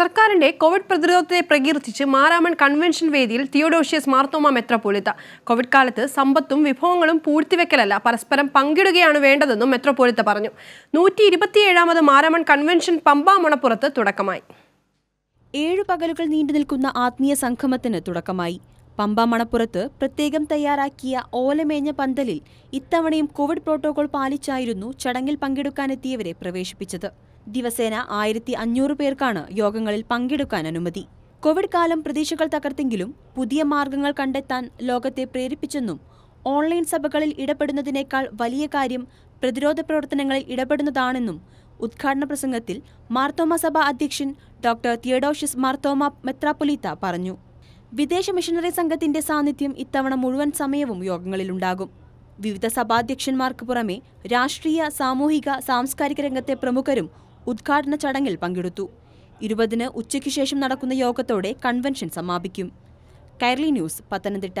സർക്കാരിന്റെ കോവിഡ് പ്രതിരോധത്തെ പ്രകീർത്തിച്ച് മാരാമൺ കൺവെൻഷൻ വേദിയിൽ തിയോഡോഷ്യസ് മാർത്തോമ മെത്രോപൊളിത്ത കോവിഡ് കാലത്ത് സമ്പത്തും വിഭവങ്ങളും പൂഴ്ത്തിവെക്കലല്ല പരസ്പരം പങ്കിടുകയാണ് വേണ്ടതെന്നും മെത്രോപൊളിത്ത പറഞ്ഞു നൂറ്റി ഇരുപത്തിയേഴാമത് മാരാമൺ കൺവെൻഷൻ പമ്പാമണപ്പുറത്ത് തുടക്കമായി ഏഴു പകലുകൾ നീണ്ടു നിൽക്കുന്ന ആത്മീയ സംഗമത്തിന് തുടക്കമായി പമ്പ മണപ്പുറത്ത് പ്രത്യേകം തയ്യാറാക്കിയ ഓലമേഞ്ഞ പന്തലിൽ ഇത്തവണയും കോവിഡ് പ്രോട്ടോകോൾ പാലിച്ചായിരുന്നു ചടങ്ങിൽ പങ്കെടുക്കാനെത്തിയവരെ പ്രവേശിപ്പിച്ചത് ദിവസേന ആയിരത്തി അഞ്ഞൂറ് പേർക്കാണ് യോഗങ്ങളിൽ പങ്കെടുക്കാൻ അനുമതി കോവിഡ് കാലം പ്രതീക്ഷകൾ തകർത്തെങ്കിലും പുതിയ മാർഗങ്ങൾ കണ്ടെത്താൻ ലോകത്തെ പ്രേരിപ്പിച്ചെന്നും ഓൺലൈൻ സഭകളിൽ ഇടപെടുന്നതിനേക്കാൾ വലിയ കാര്യം പ്രതിരോധ പ്രവർത്തനങ്ങളിൽ ഇടപെടുന്നതാണെന്നും ഉദ്ഘാടന പ്രസംഗത്തിൽ മാർത്തോമ സഭ അധ്യക്ഷൻ ഡോക്ടർ തിയഡോഷിസ് മാർത്തോമ മെത്രാപൊലീത്ത പറഞ്ഞു വിദേശ മിഷണറി സംഘത്തിന്റെ സാന്നിധ്യം ഇത്തവണ മുഴുവൻ സമയവും യോഗങ്ങളിലുണ്ടാകും വിവിധ സഭാധ്യക്ഷന്മാർക്ക് പുറമെ രാഷ്ട്രീയ സാമൂഹിക സാംസ്കാരിക രംഗത്തെ പ്രമുഖരും ഉദ്ഘാടന ചടങ്ങിൽ പങ്കെടുത്തു ഇരുപതിന് ഉച്ചയ്ക്ക് ശേഷം നടക്കുന്ന യോഗത്തോടെ കൺവെൻഷൻ സമാപിക്കും കൈർലി ന്യൂസ് പത്തനംതിട്ട